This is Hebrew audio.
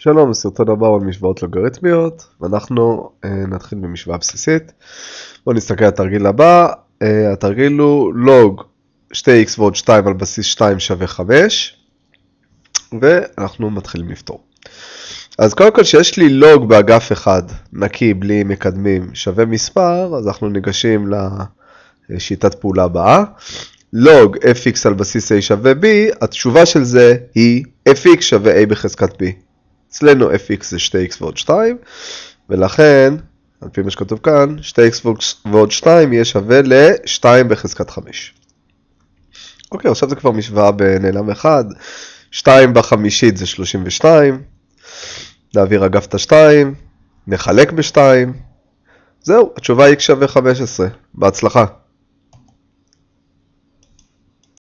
שלום, סרטון הבא על משוואות לוגריתמיות, ואנחנו אה, נתחיל במשוואה בסיסית. בואו נסתכל על התרגיל הבא, אה, התרגיל הוא לוג 2x ועוד 2 על בסיס 2 שווה 5, ואנחנו מתחילים לפתור. אז קודם כל שיש לי לוג באגף אחד נקי בלי מקדמים שווה מספר, אז אנחנו ניגשים לשיטת פעולה הבאה. לוג fx על בסיס a שווה b, התשובה של זה היא fx שווה a בחזקת b. אצלנו fx זה 2x ועוד 2, ולכן, על פי מה שכתוב כאן, 2x ועוד 2 יהיה שווה ל-2 בחזקת 5. אוקיי, עכשיו זה כבר משוואה בנעלם 1, 2 בחמישית זה 32, נעביר אגף את ה-2, נחלק ב-2, זהו, התשובה x שווה 15, בהצלחה.